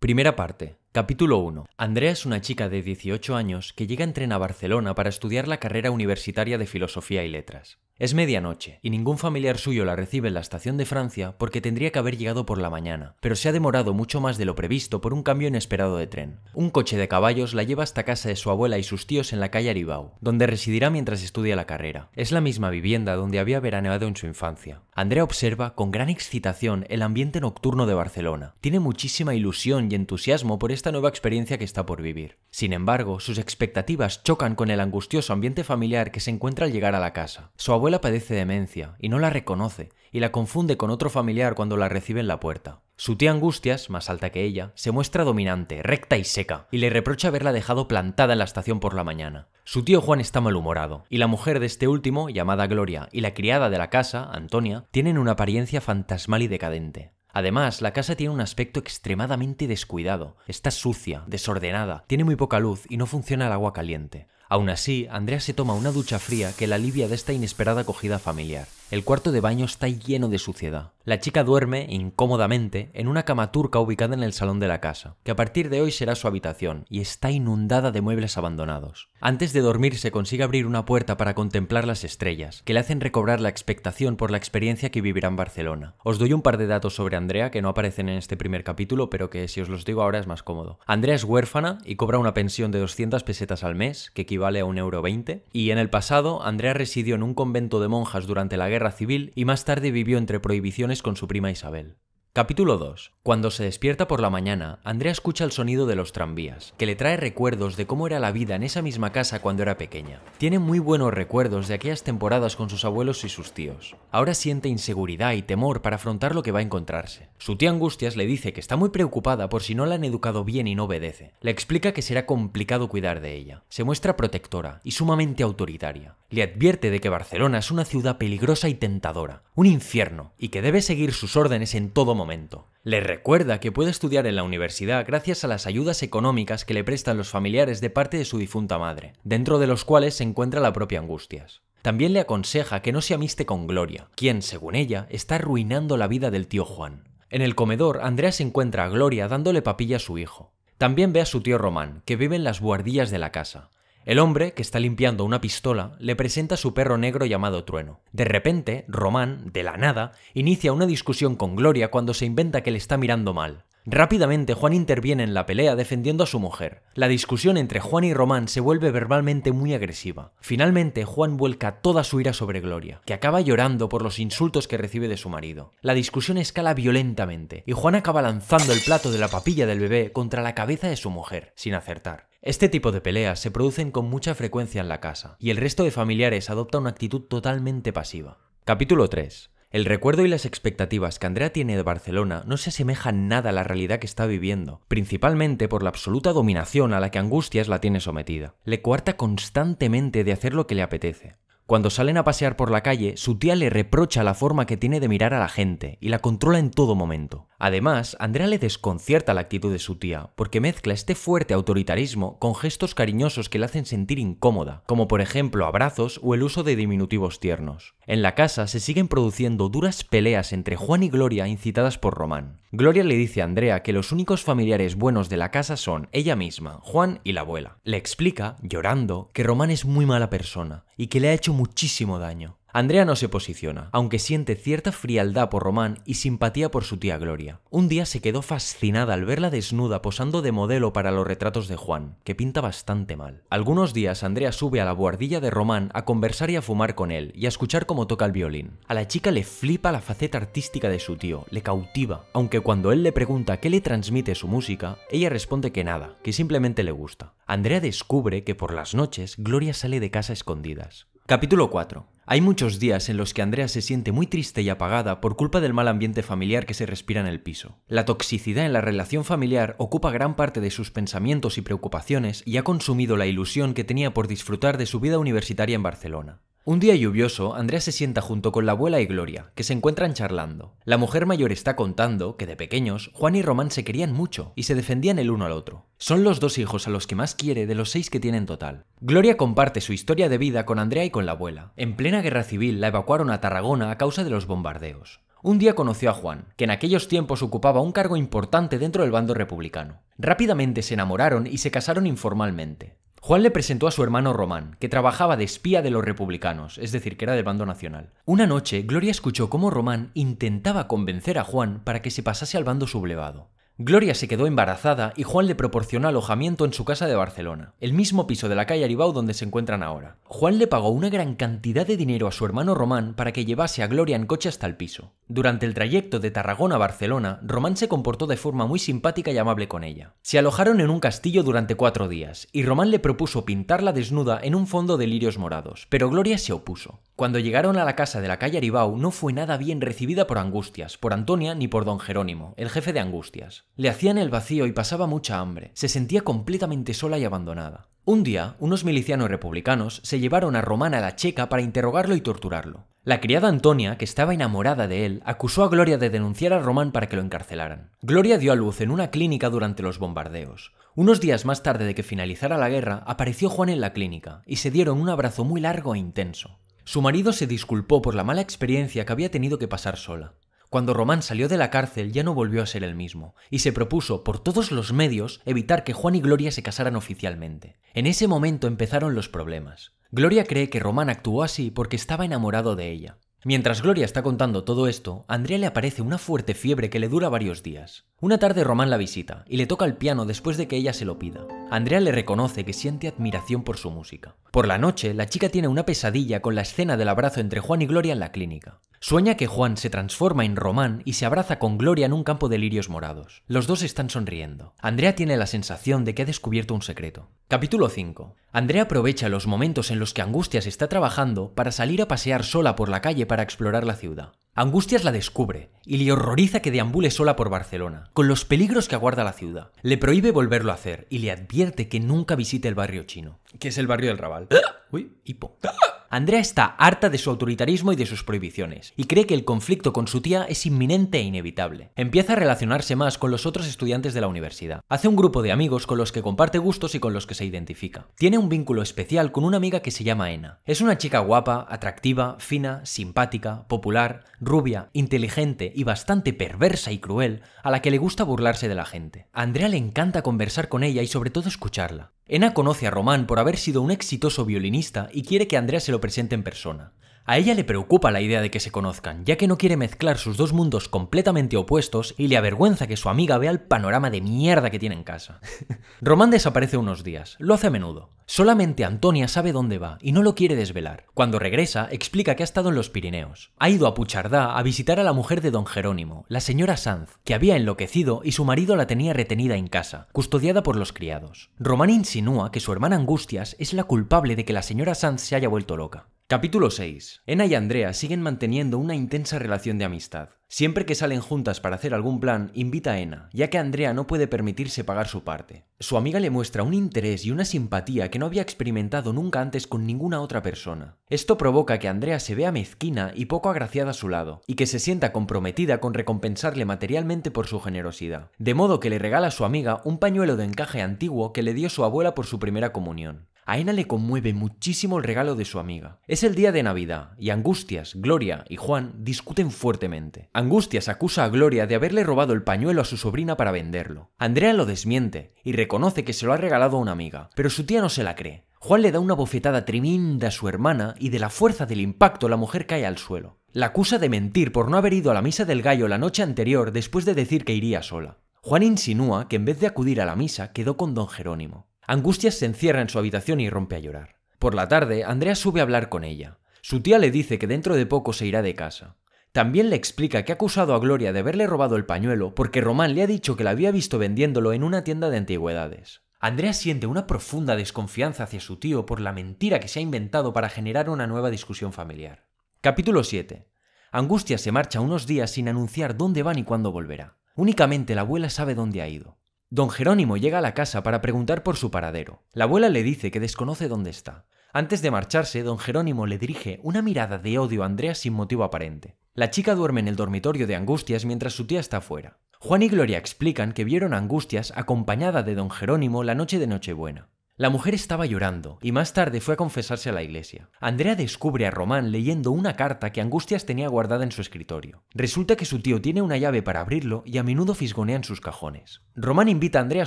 Primera parte. Capítulo 1. Andrea es una chica de 18 años que llega en tren a Barcelona para estudiar la carrera universitaria de Filosofía y Letras. Es medianoche y ningún familiar suyo la recibe en la estación de Francia porque tendría que haber llegado por la mañana, pero se ha demorado mucho más de lo previsto por un cambio inesperado de tren. Un coche de caballos la lleva hasta casa de su abuela y sus tíos en la calle Aribau, donde residirá mientras estudia la carrera. Es la misma vivienda donde había veraneado en su infancia. Andrea observa con gran excitación el ambiente nocturno de Barcelona. Tiene muchísima ilusión y entusiasmo por esta nueva experiencia que está por vivir. Sin embargo, sus expectativas chocan con el angustioso ambiente familiar que se encuentra al llegar a la casa. Su abuela padece demencia y no la reconoce, y la confunde con otro familiar cuando la recibe en la puerta. Su tía Angustias, más alta que ella, se muestra dominante, recta y seca, y le reprocha haberla dejado plantada en la estación por la mañana. Su tío Juan está malhumorado, y la mujer de este último, llamada Gloria, y la criada de la casa, Antonia, tienen una apariencia fantasmal y decadente. Además, la casa tiene un aspecto extremadamente descuidado, está sucia, desordenada, tiene muy poca luz y no funciona el agua caliente. Aún así, Andrea se toma una ducha fría que la alivia de esta inesperada acogida familiar. El cuarto de baño está lleno de suciedad. La chica duerme, incómodamente, en una cama turca ubicada en el salón de la casa, que a partir de hoy será su habitación, y está inundada de muebles abandonados. Antes de dormir se consigue abrir una puerta para contemplar las estrellas, que le hacen recobrar la expectación por la experiencia que vivirá en Barcelona. Os doy un par de datos sobre Andrea que no aparecen en este primer capítulo, pero que si os los digo ahora es más cómodo. Andrea es huérfana y cobra una pensión de 200 pesetas al mes, que equivale a 1,20€, y en el pasado Andrea residió en un convento de monjas durante la guerra civil y más tarde vivió entre prohibiciones con su prima Isabel. Capítulo 2. Cuando se despierta por la mañana, Andrea escucha el sonido de los tranvías, que le trae recuerdos de cómo era la vida en esa misma casa cuando era pequeña. Tiene muy buenos recuerdos de aquellas temporadas con sus abuelos y sus tíos. Ahora siente inseguridad y temor para afrontar lo que va a encontrarse. Su tía Angustias le dice que está muy preocupada por si no la han educado bien y no obedece. Le explica que será complicado cuidar de ella. Se muestra protectora y sumamente autoritaria. Le advierte de que Barcelona es una ciudad peligrosa y tentadora, un infierno, y que debe seguir sus órdenes en todo momento. Le recuerda que puede estudiar en la universidad gracias a las ayudas económicas que le prestan los familiares de parte de su difunta madre, dentro de los cuales se encuentra la propia Angustias. También le aconseja que no se amiste con Gloria, quien, según ella, está arruinando la vida del tío Juan. En el comedor, Andrea se encuentra a Gloria dándole papilla a su hijo. También ve a su tío Román, que vive en las buhardillas de la casa. El hombre, que está limpiando una pistola, le presenta su perro negro llamado Trueno. De repente, Román, de la nada, inicia una discusión con Gloria cuando se inventa que le está mirando mal. Rápidamente Juan interviene en la pelea defendiendo a su mujer. La discusión entre Juan y Román se vuelve verbalmente muy agresiva. Finalmente Juan vuelca toda su ira sobre Gloria, que acaba llorando por los insultos que recibe de su marido. La discusión escala violentamente y Juan acaba lanzando el plato de la papilla del bebé contra la cabeza de su mujer, sin acertar. Este tipo de peleas se producen con mucha frecuencia en la casa, y el resto de familiares adopta una actitud totalmente pasiva. Capítulo 3. El recuerdo y las expectativas que Andrea tiene de Barcelona no se asemejan nada a la realidad que está viviendo, principalmente por la absoluta dominación a la que Angustias la tiene sometida. Le cuarta constantemente de hacer lo que le apetece. Cuando salen a pasear por la calle, su tía le reprocha la forma que tiene de mirar a la gente y la controla en todo momento. Además, Andrea le desconcierta la actitud de su tía, porque mezcla este fuerte autoritarismo con gestos cariñosos que la hacen sentir incómoda, como por ejemplo abrazos o el uso de diminutivos tiernos. En la casa se siguen produciendo duras peleas entre Juan y Gloria incitadas por Román. Gloria le dice a Andrea que los únicos familiares buenos de la casa son ella misma, Juan y la abuela. Le explica, llorando, que Román es muy mala persona y que le ha hecho muchísimo daño. Andrea no se posiciona, aunque siente cierta frialdad por Román y simpatía por su tía Gloria. Un día se quedó fascinada al verla desnuda posando de modelo para los retratos de Juan, que pinta bastante mal. Algunos días Andrea sube a la buhardilla de Román a conversar y a fumar con él y a escuchar cómo toca el violín. A la chica le flipa la faceta artística de su tío, le cautiva, aunque cuando él le pregunta qué le transmite su música, ella responde que nada, que simplemente le gusta. Andrea descubre que por las noches Gloria sale de casa escondidas. Capítulo 4. Hay muchos días en los que Andrea se siente muy triste y apagada por culpa del mal ambiente familiar que se respira en el piso. La toxicidad en la relación familiar ocupa gran parte de sus pensamientos y preocupaciones y ha consumido la ilusión que tenía por disfrutar de su vida universitaria en Barcelona. Un día lluvioso, Andrea se sienta junto con la abuela y Gloria, que se encuentran charlando. La mujer mayor está contando que de pequeños, Juan y Román se querían mucho y se defendían el uno al otro. Son los dos hijos a los que más quiere de los seis que tienen total. Gloria comparte su historia de vida con Andrea y con la abuela. En plena guerra civil la evacuaron a Tarragona a causa de los bombardeos. Un día conoció a Juan, que en aquellos tiempos ocupaba un cargo importante dentro del bando republicano. Rápidamente se enamoraron y se casaron informalmente. Juan le presentó a su hermano Román, que trabajaba de espía de los republicanos, es decir, que era del bando nacional. Una noche, Gloria escuchó cómo Román intentaba convencer a Juan para que se pasase al bando sublevado. Gloria se quedó embarazada y Juan le proporcionó alojamiento en su casa de Barcelona, el mismo piso de la calle Aribau donde se encuentran ahora. Juan le pagó una gran cantidad de dinero a su hermano Román para que llevase a Gloria en coche hasta el piso. Durante el trayecto de Tarragona a Barcelona, Román se comportó de forma muy simpática y amable con ella. Se alojaron en un castillo durante cuatro días, y Román le propuso pintarla desnuda en un fondo de lirios morados, pero Gloria se opuso. Cuando llegaron a la casa de la calle Aribau no fue nada bien recibida por Angustias, por Antonia ni por don Jerónimo, el jefe de Angustias. Le hacían el vacío y pasaba mucha hambre. Se sentía completamente sola y abandonada. Un día, unos milicianos republicanos se llevaron a Román a la checa para interrogarlo y torturarlo. La criada Antonia, que estaba enamorada de él, acusó a Gloria de denunciar a Román para que lo encarcelaran. Gloria dio a luz en una clínica durante los bombardeos. Unos días más tarde de que finalizara la guerra, apareció Juan en la clínica y se dieron un abrazo muy largo e intenso. Su marido se disculpó por la mala experiencia que había tenido que pasar sola. Cuando Román salió de la cárcel ya no volvió a ser el mismo, y se propuso por todos los medios evitar que Juan y Gloria se casaran oficialmente. En ese momento empezaron los problemas. Gloria cree que Román actuó así porque estaba enamorado de ella. Mientras Gloria está contando todo esto, a Andrea le aparece una fuerte fiebre que le dura varios días. Una tarde Román la visita y le toca el piano después de que ella se lo pida. Andrea le reconoce que siente admiración por su música. Por la noche, la chica tiene una pesadilla con la escena del abrazo entre Juan y Gloria en la clínica. Sueña que Juan se transforma en Román y se abraza con Gloria en un campo de lirios morados. Los dos están sonriendo. Andrea tiene la sensación de que ha descubierto un secreto. Capítulo 5. Andrea aprovecha los momentos en los que Angustias está trabajando para salir a pasear sola por la calle para explorar la ciudad. Angustias la descubre y le horroriza que deambule sola por Barcelona, con los peligros que aguarda la ciudad. Le prohíbe volverlo a hacer y le advierte que nunca visite el barrio chino, que es el barrio del Raval. Uy, hipo. ¡Ah! Andrea está harta de su autoritarismo y de sus prohibiciones, y cree que el conflicto con su tía es inminente e inevitable. Empieza a relacionarse más con los otros estudiantes de la universidad. Hace un grupo de amigos con los que comparte gustos y con los que se identifica. Tiene un vínculo especial con una amiga que se llama Ena. Es una chica guapa, atractiva, fina, simpática, popular, rubia, inteligente y bastante perversa y cruel, a la que le gusta burlarse de la gente. A Andrea le encanta conversar con ella y sobre todo escucharla. Ena conoce a Román por haber sido un exitoso violinista y quiere que Andrea se lo presente en persona. A ella le preocupa la idea de que se conozcan, ya que no quiere mezclar sus dos mundos completamente opuestos y le avergüenza que su amiga vea el panorama de mierda que tiene en casa. Román desaparece unos días, lo hace a menudo. Solamente Antonia sabe dónde va y no lo quiere desvelar. Cuando regresa, explica que ha estado en los Pirineos. Ha ido a Puchardá a visitar a la mujer de don Jerónimo, la señora Sanz, que había enloquecido y su marido la tenía retenida en casa, custodiada por los criados. Román insinúa que su hermana Angustias es la culpable de que la señora Sanz se haya vuelto loca. Capítulo 6. Ena y Andrea siguen manteniendo una intensa relación de amistad. Siempre que salen juntas para hacer algún plan, invita a Ena, ya que Andrea no puede permitirse pagar su parte. Su amiga le muestra un interés y una simpatía que no había experimentado nunca antes con ninguna otra persona. Esto provoca que Andrea se vea mezquina y poco agraciada a su lado, y que se sienta comprometida con recompensarle materialmente por su generosidad. De modo que le regala a su amiga un pañuelo de encaje antiguo que le dio su abuela por su primera comunión. A le conmueve muchísimo el regalo de su amiga. Es el día de Navidad y Angustias, Gloria y Juan discuten fuertemente. Angustias acusa a Gloria de haberle robado el pañuelo a su sobrina para venderlo. Andrea lo desmiente y reconoce que se lo ha regalado a una amiga, pero su tía no se la cree. Juan le da una bofetada tremenda a su hermana y de la fuerza del impacto la mujer cae al suelo. La acusa de mentir por no haber ido a la misa del gallo la noche anterior después de decir que iría sola. Juan insinúa que en vez de acudir a la misa quedó con don Jerónimo. Angustias se encierra en su habitación y rompe a llorar. Por la tarde, Andrea sube a hablar con ella. Su tía le dice que dentro de poco se irá de casa. También le explica que ha acusado a Gloria de haberle robado el pañuelo porque Román le ha dicho que la había visto vendiéndolo en una tienda de antigüedades. Andrea siente una profunda desconfianza hacia su tío por la mentira que se ha inventado para generar una nueva discusión familiar. Capítulo 7. Angustia se marcha unos días sin anunciar dónde va ni cuándo volverá. Únicamente la abuela sabe dónde ha ido. Don Jerónimo llega a la casa para preguntar por su paradero. La abuela le dice que desconoce dónde está. Antes de marcharse, don Jerónimo le dirige una mirada de odio a Andrea sin motivo aparente. La chica duerme en el dormitorio de Angustias mientras su tía está fuera. Juan y Gloria explican que vieron a Angustias acompañada de don Jerónimo la noche de Nochebuena. La mujer estaba llorando y más tarde fue a confesarse a la iglesia. Andrea descubre a Román leyendo una carta que Angustias tenía guardada en su escritorio. Resulta que su tío tiene una llave para abrirlo y a menudo fisgonean sus cajones. Román invita a Andrea a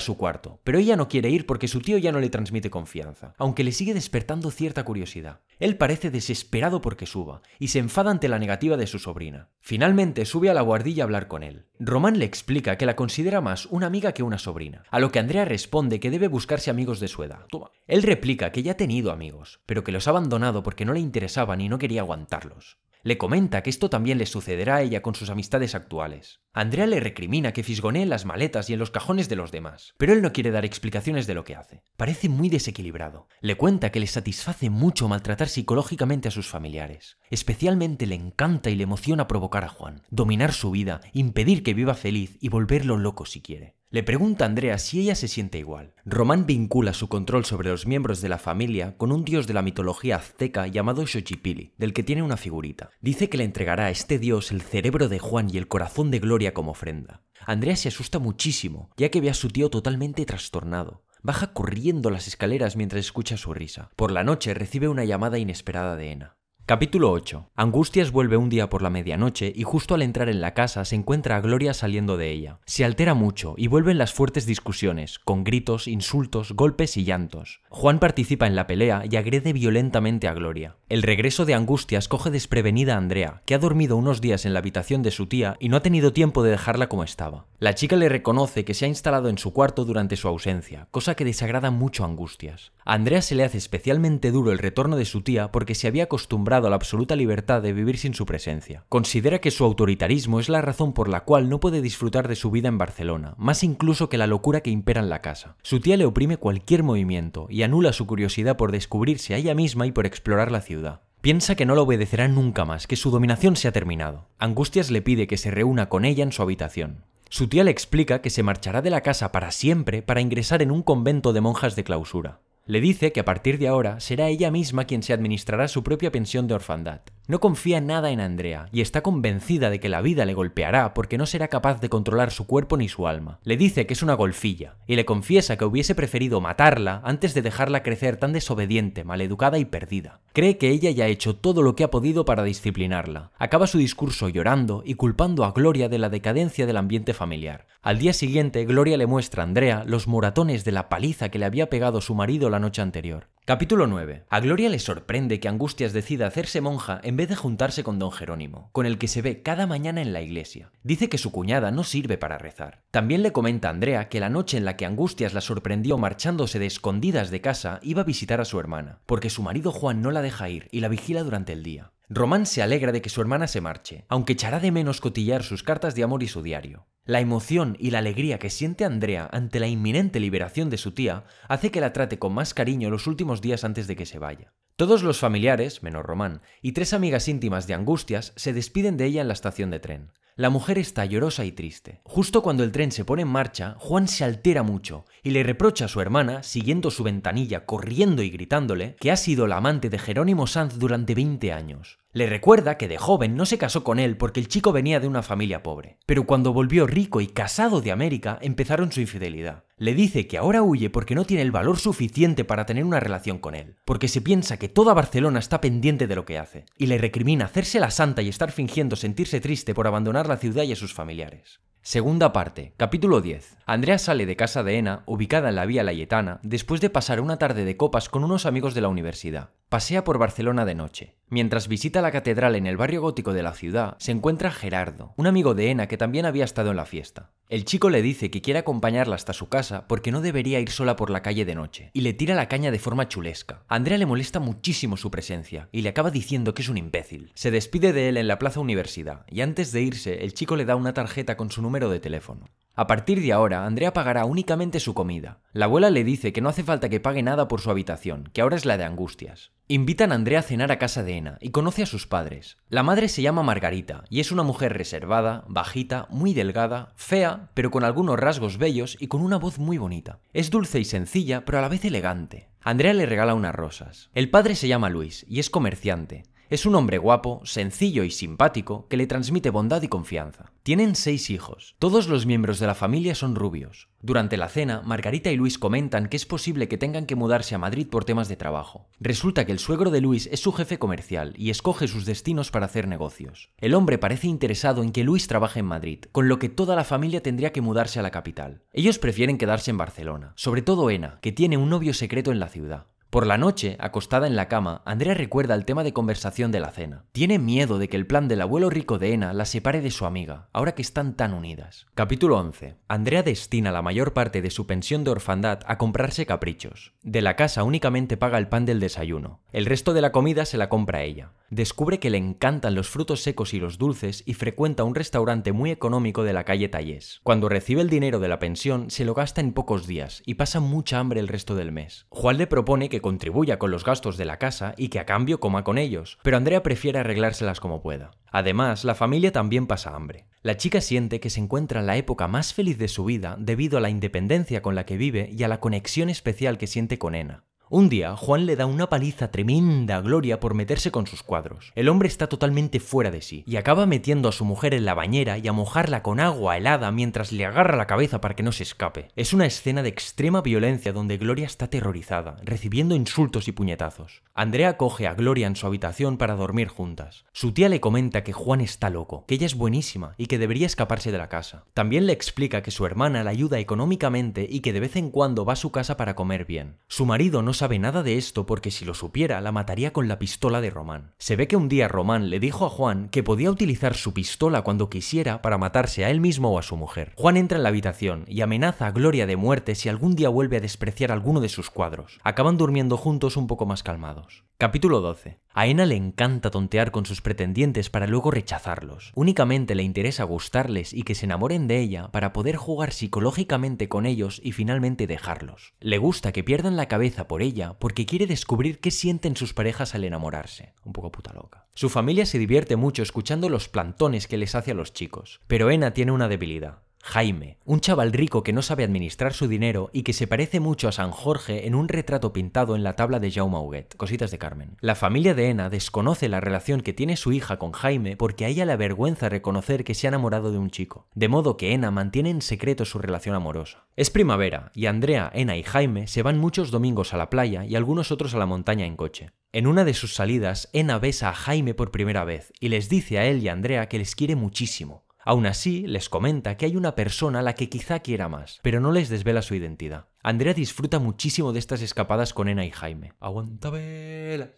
su cuarto, pero ella no quiere ir porque su tío ya no le transmite confianza, aunque le sigue despertando cierta curiosidad. Él parece desesperado porque suba, y se enfada ante la negativa de su sobrina. Finalmente sube a la guardilla a hablar con él. Román le explica que la considera más una amiga que una sobrina, a lo que Andrea responde que debe buscarse amigos de su edad. Él replica que ya ha tenido amigos, pero que los ha abandonado porque no le interesaban y no quería aguantarlos. Le comenta que esto también le sucederá a ella con sus amistades actuales. Andrea le recrimina que fisgonee en las maletas y en los cajones de los demás, pero él no quiere dar explicaciones de lo que hace. Parece muy desequilibrado. Le cuenta que le satisface mucho maltratar psicológicamente a sus familiares. Especialmente le encanta y le emociona provocar a Juan, dominar su vida, impedir que viva feliz y volverlo loco si quiere. Le pregunta a Andrea si ella se siente igual. Román vincula su control sobre los miembros de la familia con un dios de la mitología azteca llamado Xochipili, del que tiene una figurita. Dice que le entregará a este dios el cerebro de Juan y el corazón de Gloria como ofrenda. Andrea se asusta muchísimo, ya que ve a su tío totalmente trastornado baja corriendo las escaleras mientras escucha su risa. Por la noche recibe una llamada inesperada de Ena. Capítulo 8. Angustias vuelve un día por la medianoche y justo al entrar en la casa se encuentra a Gloria saliendo de ella. Se altera mucho y vuelven las fuertes discusiones, con gritos, insultos, golpes y llantos. Juan participa en la pelea y agrede violentamente a Gloria. El regreso de Angustias coge desprevenida a Andrea, que ha dormido unos días en la habitación de su tía y no ha tenido tiempo de dejarla como estaba. La chica le reconoce que se ha instalado en su cuarto durante su ausencia, cosa que desagrada mucho a Angustias. Andrea se le hace especialmente duro el retorno de su tía porque se había acostumbrado la absoluta libertad de vivir sin su presencia. Considera que su autoritarismo es la razón por la cual no puede disfrutar de su vida en Barcelona, más incluso que la locura que impera en la casa. Su tía le oprime cualquier movimiento y anula su curiosidad por descubrirse a ella misma y por explorar la ciudad. Piensa que no la obedecerá nunca más, que su dominación se ha terminado. Angustias le pide que se reúna con ella en su habitación. Su tía le explica que se marchará de la casa para siempre para ingresar en un convento de monjas de clausura. Le dice que a partir de ahora será ella misma quien se administrará su propia pensión de orfandad. No confía nada en Andrea y está convencida de que la vida le golpeará porque no será capaz de controlar su cuerpo ni su alma. Le dice que es una golfilla y le confiesa que hubiese preferido matarla antes de dejarla crecer tan desobediente, maleducada y perdida. Cree que ella ya ha hecho todo lo que ha podido para disciplinarla. Acaba su discurso llorando y culpando a Gloria de la decadencia del ambiente familiar. Al día siguiente, Gloria le muestra a Andrea los moratones de la paliza que le había pegado su marido la noche anterior. Capítulo 9. A Gloria le sorprende que Angustias decida hacerse monja en vez de juntarse con don Jerónimo, con el que se ve cada mañana en la iglesia. Dice que su cuñada no sirve para rezar. También le comenta a Andrea que la noche en la que Angustias la sorprendió marchándose de escondidas de casa iba a visitar a su hermana, porque su marido Juan no la deja ir y la vigila durante el día. Román se alegra de que su hermana se marche, aunque echará de menos cotillar sus cartas de amor y su diario. La emoción y la alegría que siente Andrea ante la inminente liberación de su tía hace que la trate con más cariño los últimos días antes de que se vaya. Todos los familiares, menos Román, y tres amigas íntimas de Angustias se despiden de ella en la estación de tren. La mujer está llorosa y triste. Justo cuando el tren se pone en marcha, Juan se altera mucho y le reprocha a su hermana, siguiendo su ventanilla, corriendo y gritándole, que ha sido la amante de Jerónimo Sanz durante 20 años. Le recuerda que de joven no se casó con él porque el chico venía de una familia pobre, pero cuando volvió rico y casado de América empezaron su infidelidad. Le dice que ahora huye porque no tiene el valor suficiente para tener una relación con él, porque se piensa que toda Barcelona está pendiente de lo que hace, y le recrimina hacerse la santa y estar fingiendo sentirse triste por abandonar la ciudad y a sus familiares. Segunda parte, capítulo 10. Andrea sale de casa de Ena, ubicada en la Vía Layetana, después de pasar una tarde de copas con unos amigos de la universidad. Pasea por Barcelona de noche. Mientras visita la catedral en el barrio gótico de la ciudad, se encuentra Gerardo, un amigo de Ena que también había estado en la fiesta. El chico le dice que quiere acompañarla hasta su casa porque no debería ir sola por la calle de noche, y le tira la caña de forma chulesca. Andrea le molesta muchísimo su presencia, y le acaba diciendo que es un imbécil. Se despide de él en la plaza universidad, y antes de irse, el chico le da una tarjeta con su número de teléfono. A partir de ahora, Andrea pagará únicamente su comida. La abuela le dice que no hace falta que pague nada por su habitación, que ahora es la de angustias. Invitan a Andrea a cenar a casa de Ena y conoce a sus padres. La madre se llama Margarita y es una mujer reservada, bajita, muy delgada, fea, pero con algunos rasgos bellos y con una voz muy bonita. Es dulce y sencilla, pero a la vez elegante. Andrea le regala unas rosas. El padre se llama Luis y es comerciante. Es un hombre guapo, sencillo y simpático que le transmite bondad y confianza. Tienen seis hijos. Todos los miembros de la familia son rubios. Durante la cena, Margarita y Luis comentan que es posible que tengan que mudarse a Madrid por temas de trabajo. Resulta que el suegro de Luis es su jefe comercial y escoge sus destinos para hacer negocios. El hombre parece interesado en que Luis trabaje en Madrid, con lo que toda la familia tendría que mudarse a la capital. Ellos prefieren quedarse en Barcelona, sobre todo Ena, que tiene un novio secreto en la ciudad. Por la noche, acostada en la cama, Andrea recuerda el tema de conversación de la cena. Tiene miedo de que el plan del abuelo rico de Ena la separe de su amiga, ahora que están tan unidas. Capítulo 11. Andrea destina la mayor parte de su pensión de orfandad a comprarse caprichos. De la casa únicamente paga el pan del desayuno. El resto de la comida se la compra ella descubre que le encantan los frutos secos y los dulces y frecuenta un restaurante muy económico de la calle Tallés. Cuando recibe el dinero de la pensión, se lo gasta en pocos días y pasa mucha hambre el resto del mes. Juan le propone que contribuya con los gastos de la casa y que a cambio coma con ellos, pero Andrea prefiere arreglárselas como pueda. Además, la familia también pasa hambre. La chica siente que se encuentra en la época más feliz de su vida debido a la independencia con la que vive y a la conexión especial que siente con Ena. Un día, Juan le da una paliza tremenda a Gloria por meterse con sus cuadros. El hombre está totalmente fuera de sí y acaba metiendo a su mujer en la bañera y a mojarla con agua helada mientras le agarra la cabeza para que no se escape. Es una escena de extrema violencia donde Gloria está aterrorizada, recibiendo insultos y puñetazos. Andrea coge a Gloria en su habitación para dormir juntas. Su tía le comenta que Juan está loco, que ella es buenísima y que debería escaparse de la casa. También le explica que su hermana la ayuda económicamente y que de vez en cuando va a su casa para comer bien. Su marido no sabe nada de esto porque si lo supiera la mataría con la pistola de Román. Se ve que un día Román le dijo a Juan que podía utilizar su pistola cuando quisiera para matarse a él mismo o a su mujer. Juan entra en la habitación y amenaza a Gloria de muerte si algún día vuelve a despreciar alguno de sus cuadros. Acaban durmiendo juntos un poco más calmados. Capítulo 12. A Ena le encanta tontear con sus pretendientes para luego rechazarlos. Únicamente le interesa gustarles y que se enamoren de ella para poder jugar psicológicamente con ellos y finalmente dejarlos. Le gusta que pierdan la cabeza por ella porque quiere descubrir qué sienten sus parejas al enamorarse. Un poco puta loca. Su familia se divierte mucho escuchando los plantones que les hace a los chicos, pero Ena tiene una debilidad Jaime, un chaval rico que no sabe administrar su dinero y que se parece mucho a San Jorge en un retrato pintado en la tabla de Jaume Huguet, cositas de Carmen. La familia de Ena desconoce la relación que tiene su hija con Jaime porque a ella le avergüenza reconocer que se ha enamorado de un chico, de modo que Ena mantiene en secreto su relación amorosa. Es primavera y Andrea, Ena y Jaime se van muchos domingos a la playa y algunos otros a la montaña en coche. En una de sus salidas, Ena besa a Jaime por primera vez y les dice a él y a Andrea que les quiere muchísimo, Aún así, les comenta que hay una persona a la que quizá quiera más, pero no les desvela su identidad. Andrea disfruta muchísimo de estas escapadas con Ena y Jaime. Aguanta velas.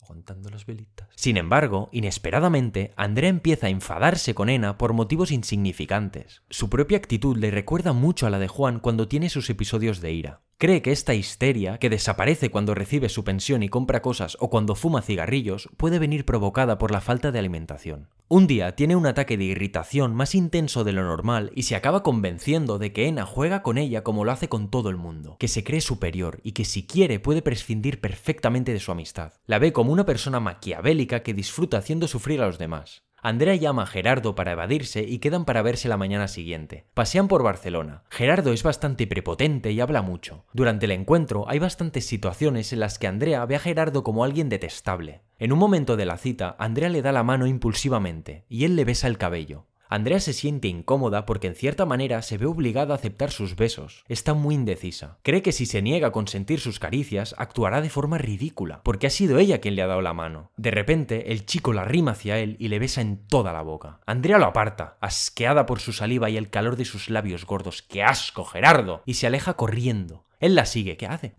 Aguantando las velitas. Sin embargo, inesperadamente, Andrea empieza a enfadarse con Ena por motivos insignificantes. Su propia actitud le recuerda mucho a la de Juan cuando tiene sus episodios de ira. Cree que esta histeria, que desaparece cuando recibe su pensión y compra cosas o cuando fuma cigarrillos, puede venir provocada por la falta de alimentación. Un día tiene un ataque de irritación más intenso de lo normal y se acaba convenciendo de que Ena juega con ella como lo hace con todo el mundo, que se cree superior y que si quiere puede prescindir perfectamente de su amistad. La ve como una persona maquiavélica que disfruta haciendo sufrir a los demás. Andrea llama a Gerardo para evadirse y quedan para verse la mañana siguiente. Pasean por Barcelona. Gerardo es bastante prepotente y habla mucho. Durante el encuentro hay bastantes situaciones en las que Andrea ve a Gerardo como alguien detestable. En un momento de la cita, Andrea le da la mano impulsivamente y él le besa el cabello. Andrea se siente incómoda porque en cierta manera se ve obligada a aceptar sus besos. Está muy indecisa. Cree que si se niega a consentir sus caricias, actuará de forma ridícula, porque ha sido ella quien le ha dado la mano. De repente, el chico la rima hacia él y le besa en toda la boca. Andrea lo aparta, asqueada por su saliva y el calor de sus labios gordos. ¡Qué asco, Gerardo! Y se aleja corriendo él la sigue, ¿qué hace?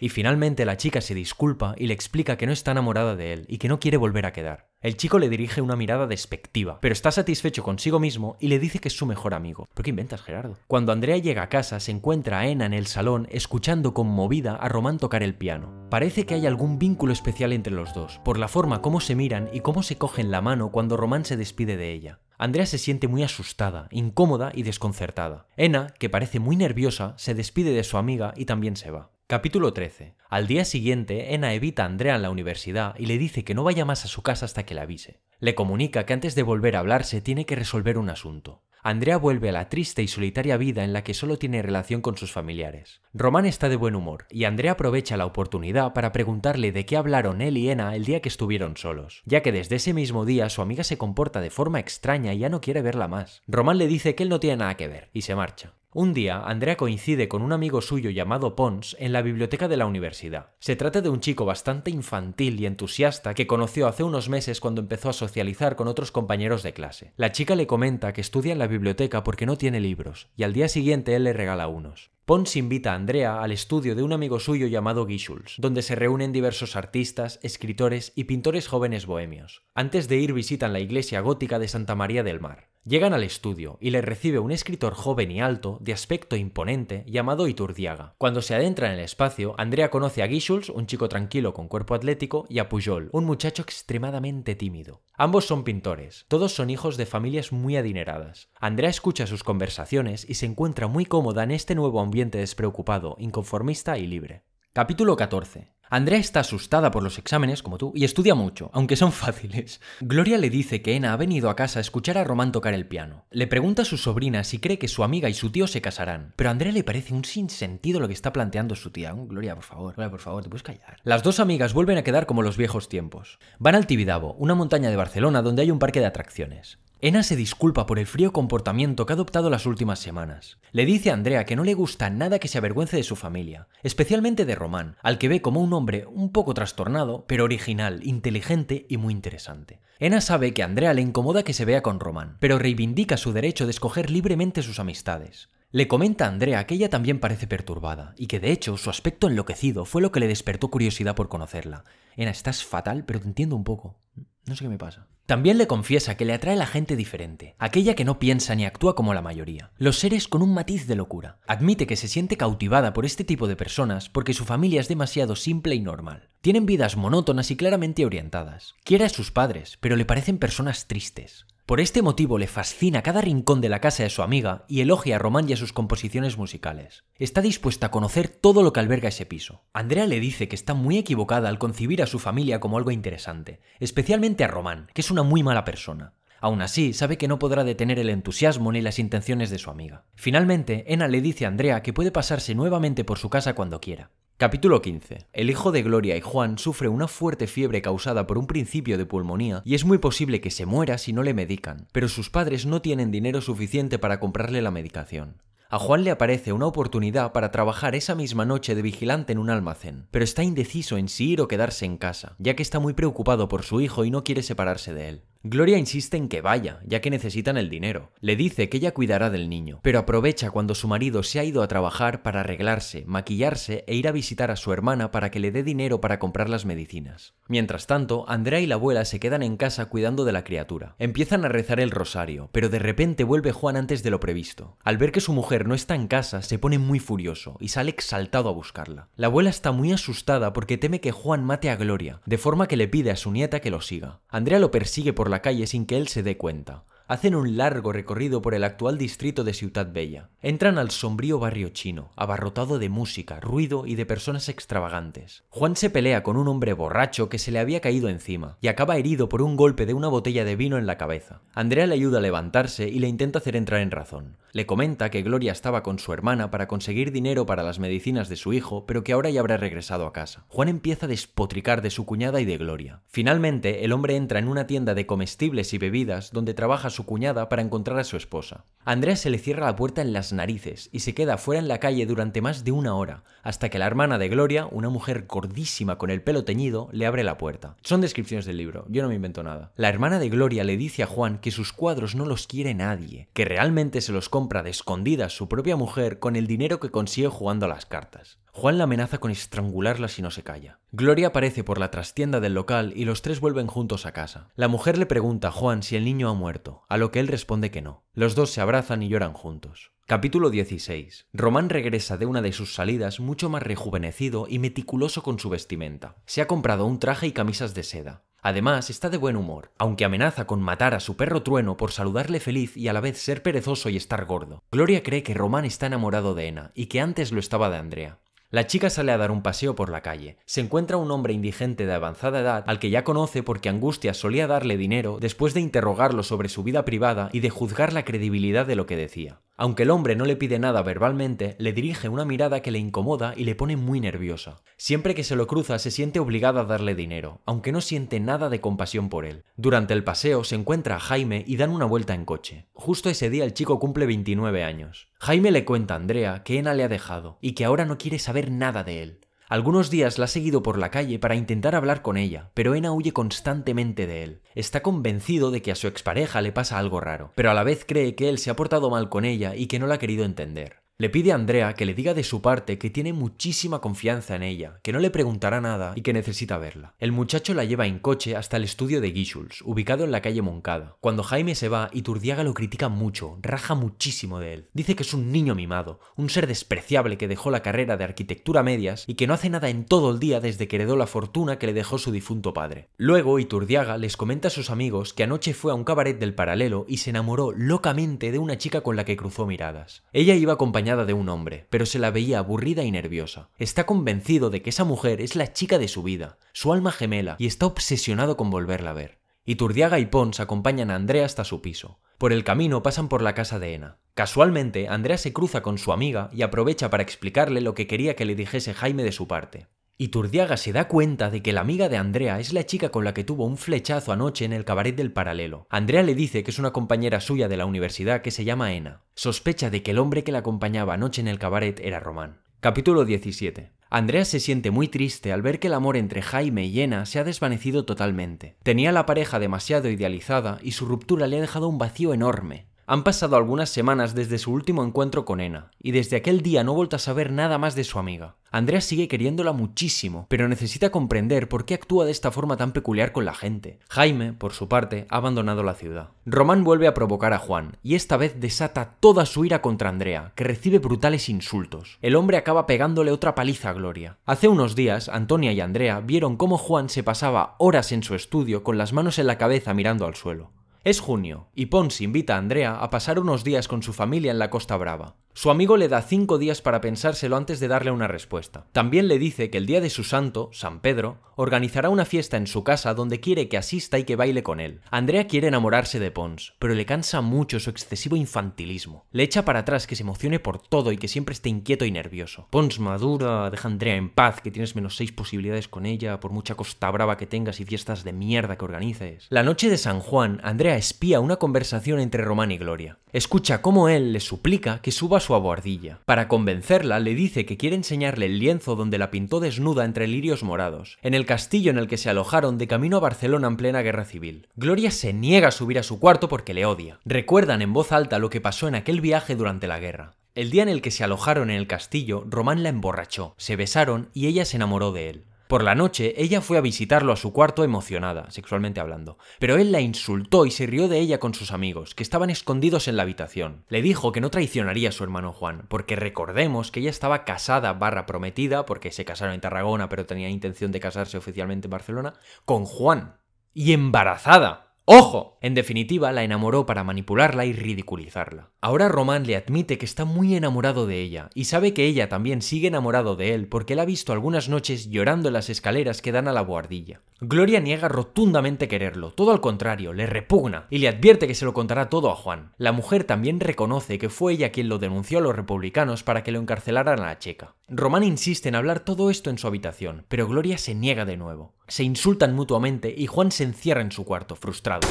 y finalmente la chica se disculpa y le explica que no está enamorada de él y que no quiere volver a quedar. El chico le dirige una mirada despectiva, pero está satisfecho consigo mismo y le dice que es su mejor amigo. ¿Pero qué inventas, Gerardo? Cuando Andrea llega a casa, se encuentra a Ena en el salón escuchando conmovida a Román tocar el piano. Parece que hay algún vínculo especial entre los dos, por la forma como se miran y cómo se cogen la mano cuando Román se despide de ella. Andrea se siente muy asustada, incómoda y desconcertada. Ena, que parece muy nerviosa, se despide de su amiga y también se va. Capítulo 13. Al día siguiente, Ena evita a Andrea en la universidad y le dice que no vaya más a su casa hasta que la avise. Le comunica que antes de volver a hablarse tiene que resolver un asunto. Andrea vuelve a la triste y solitaria vida en la que solo tiene relación con sus familiares. Román está de buen humor y Andrea aprovecha la oportunidad para preguntarle de qué hablaron él y Ena el día que estuvieron solos, ya que desde ese mismo día su amiga se comporta de forma extraña y ya no quiere verla más. Román le dice que él no tiene nada que ver y se marcha. Un día, Andrea coincide con un amigo suyo llamado Pons en la biblioteca de la universidad. Se trata de un chico bastante infantil y entusiasta que conoció hace unos meses cuando empezó a socializar con otros compañeros de clase. La chica le comenta que estudia en la biblioteca porque no tiene libros, y al día siguiente él le regala unos. Pons invita a Andrea al estudio de un amigo suyo llamado Gishuls, donde se reúnen diversos artistas, escritores y pintores jóvenes bohemios. Antes de ir visitan la iglesia gótica de Santa María del Mar. Llegan al estudio y le recibe un escritor joven y alto, de aspecto imponente, llamado Iturdiaga. Cuando se adentra en el espacio, Andrea conoce a Gishuls, un chico tranquilo con cuerpo atlético, y a Pujol, un muchacho extremadamente tímido. Ambos son pintores, todos son hijos de familias muy adineradas. Andrea escucha sus conversaciones y se encuentra muy cómoda en este nuevo ambiente ambiente despreocupado, inconformista y libre. Capítulo 14. Andrea está asustada por los exámenes, como tú, y estudia mucho, aunque son fáciles. Gloria le dice que Ena ha venido a casa a escuchar a Román tocar el piano. Le pregunta a su sobrina si cree que su amiga y su tío se casarán, pero a Andrea le parece un sinsentido lo que está planteando su tía. Gloria, por favor, Gloria, por favor, te puedes callar. Las dos amigas vuelven a quedar como los viejos tiempos. Van al Tibidabo, una montaña de Barcelona donde hay un parque de atracciones. Ena se disculpa por el frío comportamiento que ha adoptado las últimas semanas. Le dice a Andrea que no le gusta nada que se avergüence de su familia, especialmente de Román, al que ve como un hombre un poco trastornado, pero original, inteligente y muy interesante. Ena sabe que a Andrea le incomoda que se vea con Román, pero reivindica su derecho de escoger libremente sus amistades. Le comenta a Andrea que ella también parece perturbada y que de hecho su aspecto enloquecido fue lo que le despertó curiosidad por conocerla. Ena, estás fatal, pero te entiendo un poco. No sé qué me pasa. También le confiesa que le atrae la gente diferente, aquella que no piensa ni actúa como la mayoría, los seres con un matiz de locura. Admite que se siente cautivada por este tipo de personas porque su familia es demasiado simple y normal. Tienen vidas monótonas y claramente orientadas. Quiere a sus padres, pero le parecen personas tristes. Por este motivo le fascina cada rincón de la casa de su amiga y elogia a Román y a sus composiciones musicales. Está dispuesta a conocer todo lo que alberga ese piso. Andrea le dice que está muy equivocada al concibir a su familia como algo interesante, especialmente a Román, que es una muy mala persona. Aún así, sabe que no podrá detener el entusiasmo ni las intenciones de su amiga. Finalmente, Ena le dice a Andrea que puede pasarse nuevamente por su casa cuando quiera. Capítulo 15. El hijo de Gloria y Juan sufre una fuerte fiebre causada por un principio de pulmonía y es muy posible que se muera si no le medican, pero sus padres no tienen dinero suficiente para comprarle la medicación. A Juan le aparece una oportunidad para trabajar esa misma noche de vigilante en un almacén, pero está indeciso en si ir o quedarse en casa, ya que está muy preocupado por su hijo y no quiere separarse de él. Gloria insiste en que vaya, ya que necesitan el dinero. Le dice que ella cuidará del niño, pero aprovecha cuando su marido se ha ido a trabajar para arreglarse, maquillarse e ir a visitar a su hermana para que le dé dinero para comprar las medicinas. Mientras tanto, Andrea y la abuela se quedan en casa cuidando de la criatura. Empiezan a rezar el rosario, pero de repente vuelve Juan antes de lo previsto. Al ver que su mujer no está en casa, se pone muy furioso y sale exaltado a buscarla. La abuela está muy asustada porque teme que Juan mate a Gloria, de forma que le pide a su nieta que lo siga. Andrea lo persigue por la calle sin que él se dé cuenta hacen un largo recorrido por el actual distrito de Ciudad Bella. Entran al sombrío barrio chino, abarrotado de música, ruido y de personas extravagantes. Juan se pelea con un hombre borracho que se le había caído encima y acaba herido por un golpe de una botella de vino en la cabeza. Andrea le ayuda a levantarse y le intenta hacer entrar en razón. Le comenta que Gloria estaba con su hermana para conseguir dinero para las medicinas de su hijo, pero que ahora ya habrá regresado a casa. Juan empieza a despotricar de su cuñada y de Gloria. Finalmente, el hombre entra en una tienda de comestibles y bebidas donde trabaja su cuñada para encontrar a su esposa. Andrea se le cierra la puerta en las narices y se queda fuera en la calle durante más de una hora, hasta que la hermana de Gloria, una mujer gordísima con el pelo teñido, le abre la puerta. Son descripciones del libro, yo no me invento nada. La hermana de Gloria le dice a Juan que sus cuadros no los quiere nadie, que realmente se los compra de escondidas su propia mujer con el dinero que consigue jugando a las cartas. Juan la amenaza con estrangularla si no se calla. Gloria aparece por la trastienda del local y los tres vuelven juntos a casa. La mujer le pregunta a Juan si el niño ha muerto, a lo que él responde que no. Los dos se abrazan y lloran juntos. Capítulo 16. Román regresa de una de sus salidas mucho más rejuvenecido y meticuloso con su vestimenta. Se ha comprado un traje y camisas de seda. Además, está de buen humor, aunque amenaza con matar a su perro trueno por saludarle feliz y a la vez ser perezoso y estar gordo. Gloria cree que Román está enamorado de Ena y que antes lo estaba de Andrea. La chica sale a dar un paseo por la calle. Se encuentra un hombre indigente de avanzada edad al que ya conoce porque Angustia solía darle dinero después de interrogarlo sobre su vida privada y de juzgar la credibilidad de lo que decía. Aunque el hombre no le pide nada verbalmente, le dirige una mirada que le incomoda y le pone muy nerviosa. Siempre que se lo cruza se siente obligada a darle dinero, aunque no siente nada de compasión por él. Durante el paseo se encuentra a Jaime y dan una vuelta en coche. Justo ese día el chico cumple 29 años. Jaime le cuenta a Andrea que Ena le ha dejado y que ahora no quiere saber nada de él. Algunos días la ha seguido por la calle para intentar hablar con ella, pero Ena huye constantemente de él. Está convencido de que a su expareja le pasa algo raro, pero a la vez cree que él se ha portado mal con ella y que no la ha querido entender. Le pide a Andrea que le diga de su parte que tiene muchísima confianza en ella, que no le preguntará nada y que necesita verla. El muchacho la lleva en coche hasta el estudio de Gishuls, ubicado en la calle Moncada. Cuando Jaime se va, Iturdiaga lo critica mucho, raja muchísimo de él. Dice que es un niño mimado, un ser despreciable que dejó la carrera de arquitectura medias y que no hace nada en todo el día desde que heredó la fortuna que le dejó su difunto padre. Luego, Iturdiaga les comenta a sus amigos que anoche fue a un cabaret del paralelo y se enamoró locamente de una chica con la que cruzó miradas. Ella iba acompañada de un hombre, pero se la veía aburrida y nerviosa. Está convencido de que esa mujer es la chica de su vida, su alma gemela, y está obsesionado con volverla a ver. Iturdiaga y Pons acompañan a Andrea hasta su piso. Por el camino pasan por la casa de Ena. Casualmente, Andrea se cruza con su amiga y aprovecha para explicarle lo que quería que le dijese Jaime de su parte. Turdiaga se da cuenta de que la amiga de Andrea es la chica con la que tuvo un flechazo anoche en el cabaret del paralelo. Andrea le dice que es una compañera suya de la universidad que se llama Ena. Sospecha de que el hombre que la acompañaba anoche en el cabaret era Román. Capítulo 17. Andrea se siente muy triste al ver que el amor entre Jaime y Ena se ha desvanecido totalmente. Tenía la pareja demasiado idealizada y su ruptura le ha dejado un vacío enorme. Han pasado algunas semanas desde su último encuentro con Ena, y desde aquel día no ha vuelto a saber nada más de su amiga. Andrea sigue queriéndola muchísimo, pero necesita comprender por qué actúa de esta forma tan peculiar con la gente. Jaime, por su parte, ha abandonado la ciudad. Román vuelve a provocar a Juan, y esta vez desata toda su ira contra Andrea, que recibe brutales insultos. El hombre acaba pegándole otra paliza a Gloria. Hace unos días, Antonia y Andrea vieron cómo Juan se pasaba horas en su estudio con las manos en la cabeza mirando al suelo. Es junio y Pons invita a Andrea a pasar unos días con su familia en la Costa Brava. Su amigo le da cinco días para pensárselo antes de darle una respuesta. También le dice que el día de su santo, San Pedro, organizará una fiesta en su casa donde quiere que asista y que baile con él. Andrea quiere enamorarse de Pons, pero le cansa mucho su excesivo infantilismo. Le echa para atrás que se emocione por todo y que siempre esté inquieto y nervioso. Pons madura, deja a Andrea en paz, que tienes menos seis posibilidades con ella, por mucha costa brava que tengas y fiestas de mierda que organices. La noche de San Juan, Andrea espía una conversación entre Román y Gloria. Escucha cómo él le suplica que suba su abordilla. Para convencerla, le dice que quiere enseñarle el lienzo donde la pintó desnuda entre lirios morados, en el castillo en el que se alojaron de camino a Barcelona en plena guerra civil. Gloria se niega a subir a su cuarto porque le odia. Recuerdan en voz alta lo que pasó en aquel viaje durante la guerra. El día en el que se alojaron en el castillo, Román la emborrachó, se besaron y ella se enamoró de él. Por la noche, ella fue a visitarlo a su cuarto emocionada, sexualmente hablando, pero él la insultó y se rió de ella con sus amigos, que estaban escondidos en la habitación. Le dijo que no traicionaría a su hermano Juan, porque recordemos que ella estaba casada barra prometida, porque se casaron en Tarragona pero tenía intención de casarse oficialmente en Barcelona, con Juan. Y embarazada. ¡Ojo! En definitiva, la enamoró para manipularla y ridiculizarla. Ahora Román le admite que está muy enamorado de ella y sabe que ella también sigue enamorado de él porque la ha visto algunas noches llorando en las escaleras que dan a la boardilla. Gloria niega rotundamente quererlo, todo al contrario, le repugna y le advierte que se lo contará todo a Juan. La mujer también reconoce que fue ella quien lo denunció a los republicanos para que lo encarcelaran a la checa. Román insiste en hablar todo esto en su habitación, pero Gloria se niega de nuevo. Se insultan mutuamente y Juan se encierra en su cuarto, frustrado.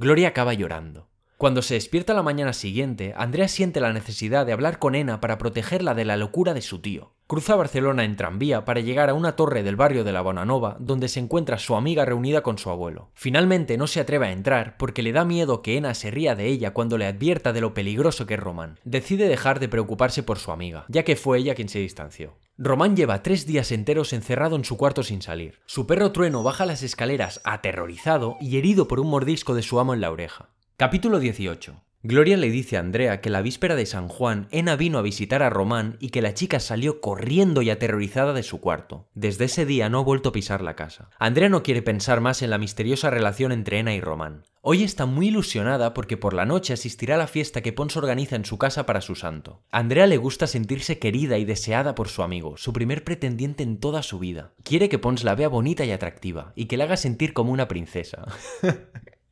Gloria acaba llorando. Cuando se despierta la mañana siguiente, Andrea siente la necesidad de hablar con Ena para protegerla de la locura de su tío. Cruza Barcelona en tranvía para llegar a una torre del barrio de la Bonanova donde se encuentra su amiga reunida con su abuelo. Finalmente no se atreve a entrar porque le da miedo que Ena se ría de ella cuando le advierta de lo peligroso que es Román. Decide dejar de preocuparse por su amiga, ya que fue ella quien se distanció. Román lleva tres días enteros encerrado en su cuarto sin salir. Su perro trueno baja las escaleras aterrorizado y herido por un mordisco de su amo en la oreja. Capítulo 18. Gloria le dice a Andrea que la víspera de San Juan, Ena vino a visitar a Román y que la chica salió corriendo y aterrorizada de su cuarto. Desde ese día no ha vuelto a pisar la casa. Andrea no quiere pensar más en la misteriosa relación entre Ena y Román. Hoy está muy ilusionada porque por la noche asistirá a la fiesta que Pons organiza en su casa para su santo. Andrea le gusta sentirse querida y deseada por su amigo, su primer pretendiente en toda su vida. Quiere que Pons la vea bonita y atractiva, y que la haga sentir como una princesa.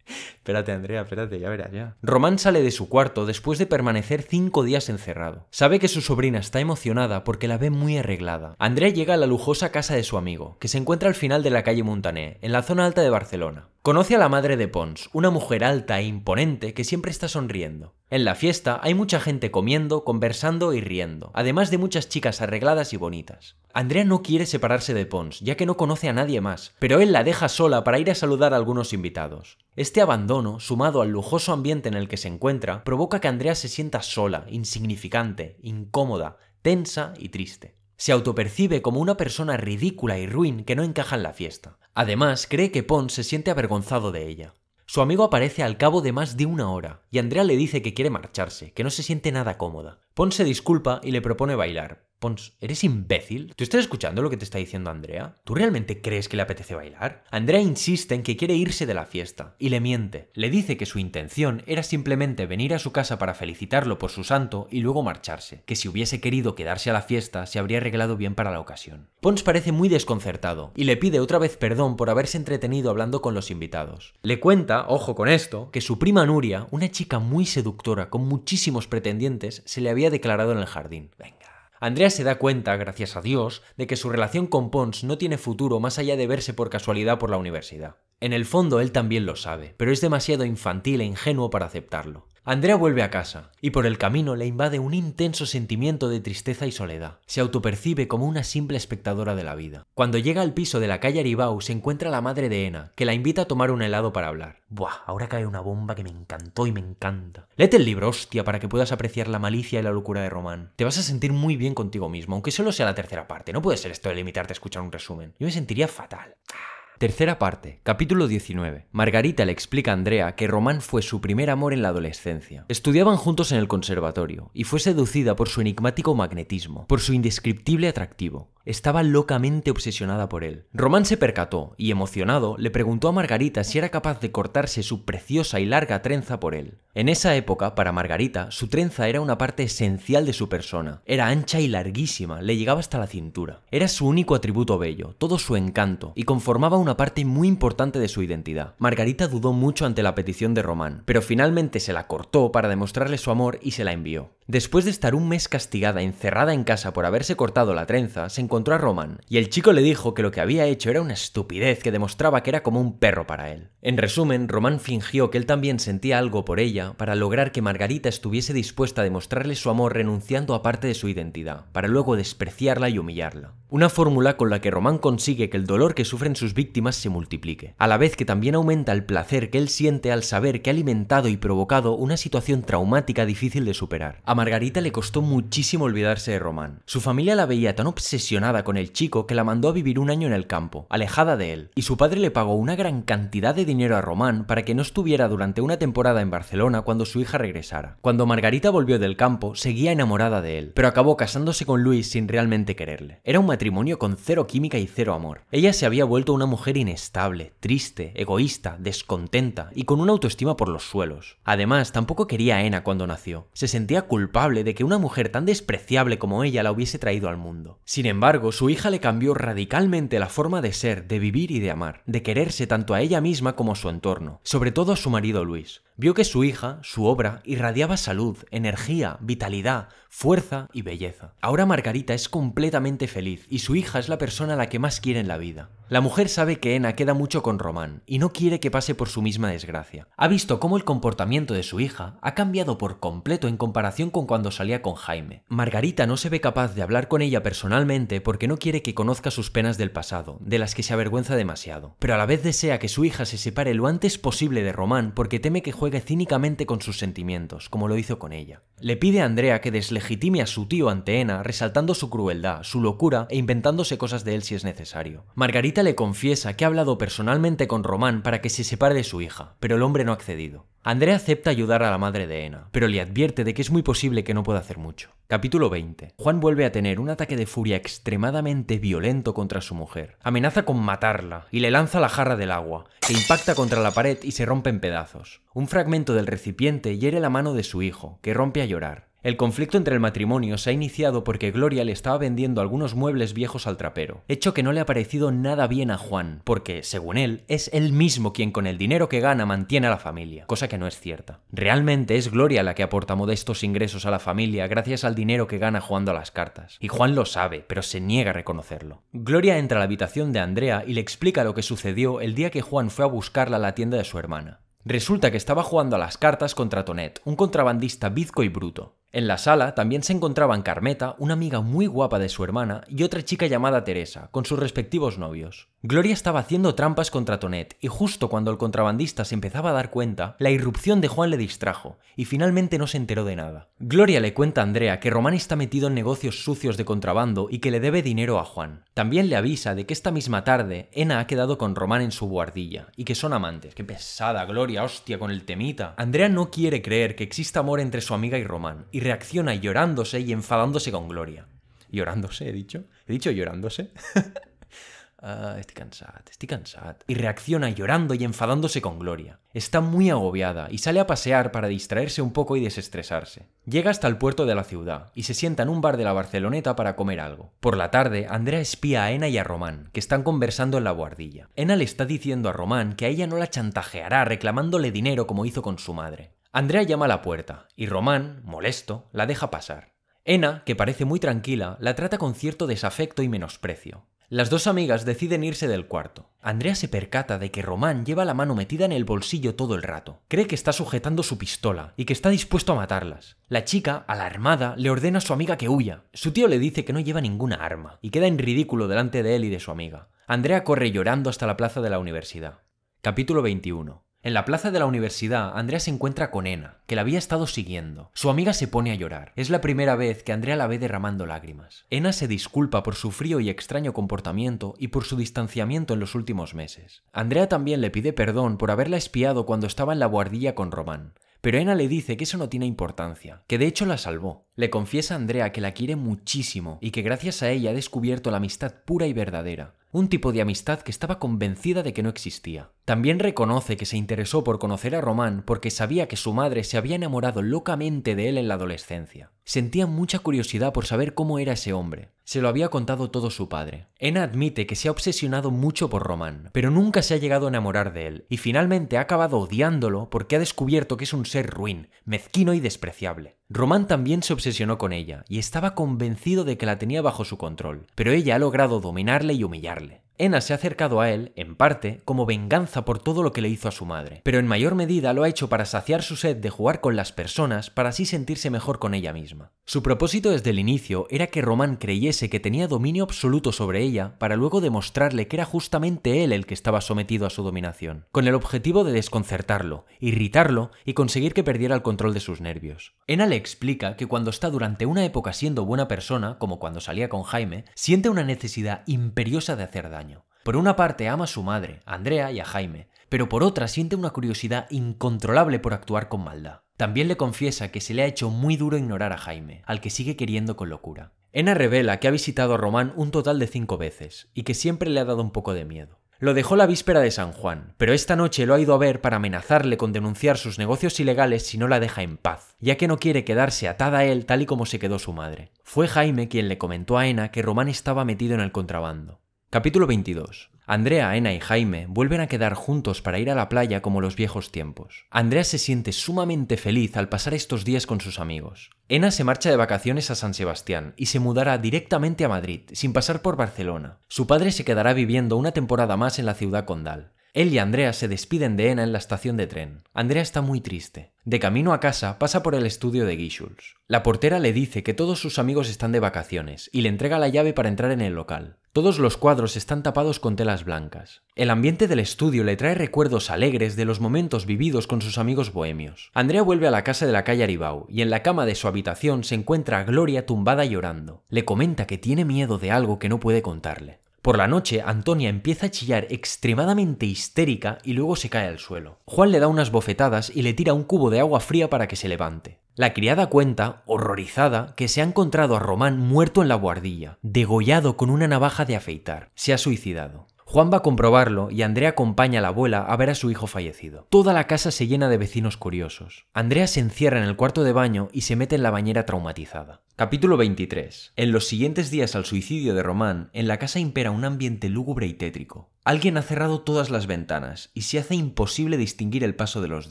espérate, Andrea, espérate, ya verás ya. Román sale de su cuarto después de permanecer cinco días encerrado. Sabe que su sobrina está emocionada porque la ve muy arreglada. Andrea llega a la lujosa casa de su amigo, que se encuentra al final de la calle Montané, en la zona alta de Barcelona. Conoce a la madre de Pons, una mujer alta e imponente que siempre está sonriendo. En la fiesta hay mucha gente comiendo, conversando y riendo, además de muchas chicas arregladas y bonitas. Andrea no quiere separarse de Pons, ya que no conoce a nadie más, pero él la deja sola para ir a saludar a algunos invitados. Este abandono, sumado al lujoso ambiente en el que se encuentra, provoca que Andrea se sienta sola, insignificante, incómoda, tensa y triste. Se autopercibe como una persona ridícula y ruin que no encaja en la fiesta. Además, cree que Pons se siente avergonzado de ella. Su amigo aparece al cabo de más de una hora, y Andrea le dice que quiere marcharse, que no se siente nada cómoda. Pons se disculpa y le propone bailar. Pons, ¿eres imbécil? ¿Tú estás escuchando lo que te está diciendo Andrea? ¿Tú realmente crees que le apetece bailar? Andrea insiste en que quiere irse de la fiesta y le miente. Le dice que su intención era simplemente venir a su casa para felicitarlo por su santo y luego marcharse, que si hubiese querido quedarse a la fiesta se habría arreglado bien para la ocasión. Pons parece muy desconcertado y le pide otra vez perdón por haberse entretenido hablando con los invitados. Le cuenta, ojo con esto, que su prima Nuria, una chica muy seductora con muchísimos pretendientes, se le había declarado en el jardín. Venga. Andrea se da cuenta, gracias a Dios, de que su relación con Pons no tiene futuro más allá de verse por casualidad por la universidad. En el fondo él también lo sabe, pero es demasiado infantil e ingenuo para aceptarlo. Andrea vuelve a casa, y por el camino le invade un intenso sentimiento de tristeza y soledad. Se autopercibe como una simple espectadora de la vida. Cuando llega al piso de la calle Aribau, se encuentra la madre de Ena, que la invita a tomar un helado para hablar. Buah, ahora cae una bomba que me encantó y me encanta. Lete el libro, hostia, para que puedas apreciar la malicia y la locura de Román. Te vas a sentir muy bien contigo mismo, aunque solo sea la tercera parte. No puede ser esto de limitarte a escuchar un resumen. Yo me sentiría fatal. Ah. Tercera parte, capítulo 19. Margarita le explica a Andrea que Román fue su primer amor en la adolescencia. Estudiaban juntos en el conservatorio y fue seducida por su enigmático magnetismo, por su indescriptible atractivo estaba locamente obsesionada por él. Román se percató y, emocionado, le preguntó a Margarita si era capaz de cortarse su preciosa y larga trenza por él. En esa época, para Margarita, su trenza era una parte esencial de su persona. Era ancha y larguísima, le llegaba hasta la cintura. Era su único atributo bello, todo su encanto, y conformaba una parte muy importante de su identidad. Margarita dudó mucho ante la petición de Román, pero finalmente se la cortó para demostrarle su amor y se la envió. Después de estar un mes castigada, encerrada en casa por haberse cortado la trenza, se encontró a Roman, y el chico le dijo que lo que había hecho era una estupidez que demostraba que era como un perro para él. En resumen, Roman fingió que él también sentía algo por ella para lograr que Margarita estuviese dispuesta a demostrarle su amor renunciando a parte de su identidad, para luego despreciarla y humillarla. Una fórmula con la que Roman consigue que el dolor que sufren sus víctimas se multiplique, a la vez que también aumenta el placer que él siente al saber que ha alimentado y provocado una situación traumática difícil de superar. Margarita le costó muchísimo olvidarse de Román. Su familia la veía tan obsesionada con el chico que la mandó a vivir un año en el campo, alejada de él, y su padre le pagó una gran cantidad de dinero a Román para que no estuviera durante una temporada en Barcelona cuando su hija regresara. Cuando Margarita volvió del campo, seguía enamorada de él, pero acabó casándose con Luis sin realmente quererle. Era un matrimonio con cero química y cero amor. Ella se había vuelto una mujer inestable, triste, egoísta, descontenta y con una autoestima por los suelos. Además, tampoco quería a Ena cuando nació. Se sentía culpable culpable de que una mujer tan despreciable como ella la hubiese traído al mundo. Sin embargo, su hija le cambió radicalmente la forma de ser, de vivir y de amar, de quererse tanto a ella misma como a su entorno, sobre todo a su marido Luis. Vio que su hija, su obra, irradiaba salud, energía, vitalidad, fuerza y belleza. Ahora Margarita es completamente feliz y su hija es la persona a la que más quiere en la vida. La mujer sabe que Ena queda mucho con Román y no quiere que pase por su misma desgracia. Ha visto cómo el comportamiento de su hija ha cambiado por completo en comparación con cuando salía con Jaime. Margarita no se ve capaz de hablar con ella personalmente porque no quiere que conozca sus penas del pasado, de las que se avergüenza demasiado, pero a la vez desea que su hija se separe lo antes posible de Román porque teme que juegue cínicamente con sus sentimientos, como lo hizo con ella. Le pide a Andrea que deslegitime a su tío ante Ena, resaltando su crueldad, su locura e inventándose cosas de él si es necesario. Margarita le confiesa que ha hablado personalmente con Román para que se separe de su hija, pero el hombre no ha accedido. Andrea acepta ayudar a la madre de Ena, pero le advierte de que es muy posible que no pueda hacer mucho. Capítulo 20. Juan vuelve a tener un ataque de furia extremadamente violento contra su mujer. Amenaza con matarla y le lanza la jarra del agua, que impacta contra la pared y se rompe en pedazos. Un fragmento del recipiente hiere la mano de su hijo, que rompe a llorar. El conflicto entre el matrimonio se ha iniciado porque Gloria le estaba vendiendo algunos muebles viejos al trapero, hecho que no le ha parecido nada bien a Juan, porque, según él, es él mismo quien con el dinero que gana mantiene a la familia, cosa que no es cierta. Realmente es Gloria la que aporta modestos ingresos a la familia gracias al dinero que gana jugando a las cartas, y Juan lo sabe, pero se niega a reconocerlo. Gloria entra a la habitación de Andrea y le explica lo que sucedió el día que Juan fue a buscarla a la tienda de su hermana. Resulta que estaba jugando a las cartas contra Tonet, un contrabandista bizco y bruto. En la sala también se encontraban Carmeta, una amiga muy guapa de su hermana, y otra chica llamada Teresa, con sus respectivos novios. Gloria estaba haciendo trampas contra Tonet, y justo cuando el contrabandista se empezaba a dar cuenta, la irrupción de Juan le distrajo, y finalmente no se enteró de nada. Gloria le cuenta a Andrea que Román está metido en negocios sucios de contrabando y que le debe dinero a Juan. También le avisa de que esta misma tarde, Ena ha quedado con Román en su guardilla, y que son amantes. ¡Qué pesada, Gloria! ¡Hostia, con el temita! Andrea no quiere creer que exista amor entre su amiga y Román, y reacciona llorándose y enfadándose con Gloria. Llorándose, he dicho. He dicho llorándose. Ah, estoy cansado estoy cansado Y reacciona llorando y enfadándose con Gloria. Está muy agobiada y sale a pasear para distraerse un poco y desestresarse. Llega hasta el puerto de la ciudad y se sienta en un bar de la Barceloneta para comer algo. Por la tarde, Andrea espía a Ena y a Román, que están conversando en la guardilla. Ena le está diciendo a Román que a ella no la chantajeará reclamándole dinero como hizo con su madre. Andrea llama a la puerta y Román, molesto, la deja pasar. Ena, que parece muy tranquila, la trata con cierto desafecto y menosprecio. Las dos amigas deciden irse del cuarto. Andrea se percata de que Román lleva la mano metida en el bolsillo todo el rato. Cree que está sujetando su pistola y que está dispuesto a matarlas. La chica, alarmada, le ordena a su amiga que huya. Su tío le dice que no lleva ninguna arma y queda en ridículo delante de él y de su amiga. Andrea corre llorando hasta la plaza de la universidad. Capítulo 21. En la plaza de la universidad, Andrea se encuentra con Ena, que la había estado siguiendo. Su amiga se pone a llorar. Es la primera vez que Andrea la ve derramando lágrimas. Ena se disculpa por su frío y extraño comportamiento y por su distanciamiento en los últimos meses. Andrea también le pide perdón por haberla espiado cuando estaba en la guardilla con Román. Pero Ena le dice que eso no tiene importancia, que de hecho la salvó. Le confiesa a Andrea que la quiere muchísimo y que gracias a ella ha descubierto la amistad pura y verdadera, un tipo de amistad que estaba convencida de que no existía. También reconoce que se interesó por conocer a Román porque sabía que su madre se había enamorado locamente de él en la adolescencia. Sentía mucha curiosidad por saber cómo era ese hombre. Se lo había contado todo su padre. Ena admite que se ha obsesionado mucho por Román, pero nunca se ha llegado a enamorar de él, y finalmente ha acabado odiándolo porque ha descubierto que es un ser ruin, mezquino y despreciable. Román también se obsesionó con ella, y estaba convencido de que la tenía bajo su control, pero ella ha logrado dominarle y humillarle. Ena se ha acercado a él, en parte, como venganza por todo lo que le hizo a su madre, pero en mayor medida lo ha hecho para saciar su sed de jugar con las personas para así sentirse mejor con ella misma. Su propósito desde el inicio era que Román creyese que tenía dominio absoluto sobre ella para luego demostrarle que era justamente él el que estaba sometido a su dominación, con el objetivo de desconcertarlo, irritarlo y conseguir que perdiera el control de sus nervios. Ena le explica que cuando está durante una época siendo buena persona, como cuando salía con Jaime, siente una necesidad imperiosa de hacer daño por una parte ama a su madre, Andrea y a Jaime, pero por otra siente una curiosidad incontrolable por actuar con maldad. También le confiesa que se le ha hecho muy duro ignorar a Jaime, al que sigue queriendo con locura. Ena revela que ha visitado a Román un total de cinco veces y que siempre le ha dado un poco de miedo. Lo dejó la víspera de San Juan, pero esta noche lo ha ido a ver para amenazarle con denunciar sus negocios ilegales si no la deja en paz, ya que no quiere quedarse atada a él tal y como se quedó su madre. Fue Jaime quien le comentó a Ena que Román estaba metido en el contrabando. Capítulo 22. Andrea, Ena y Jaime vuelven a quedar juntos para ir a la playa como los viejos tiempos. Andrea se siente sumamente feliz al pasar estos días con sus amigos. Ena se marcha de vacaciones a San Sebastián y se mudará directamente a Madrid, sin pasar por Barcelona. Su padre se quedará viviendo una temporada más en la ciudad condal. Él y Andrea se despiden de Ena en la estación de tren. Andrea está muy triste. De camino a casa pasa por el estudio de Gishuls. La portera le dice que todos sus amigos están de vacaciones y le entrega la llave para entrar en el local. Todos los cuadros están tapados con telas blancas. El ambiente del estudio le trae recuerdos alegres de los momentos vividos con sus amigos bohemios. Andrea vuelve a la casa de la calle Aribau y en la cama de su habitación se encuentra a Gloria tumbada llorando. Le comenta que tiene miedo de algo que no puede contarle. Por la noche, Antonia empieza a chillar extremadamente histérica y luego se cae al suelo. Juan le da unas bofetadas y le tira un cubo de agua fría para que se levante. La criada cuenta, horrorizada, que se ha encontrado a Román muerto en la guardilla, degollado con una navaja de afeitar. Se ha suicidado. Juan va a comprobarlo y Andrea acompaña a la abuela a ver a su hijo fallecido. Toda la casa se llena de vecinos curiosos. Andrea se encierra en el cuarto de baño y se mete en la bañera traumatizada. Capítulo 23. En los siguientes días al suicidio de Román, en la casa impera un ambiente lúgubre y tétrico. Alguien ha cerrado todas las ventanas y se hace imposible distinguir el paso de los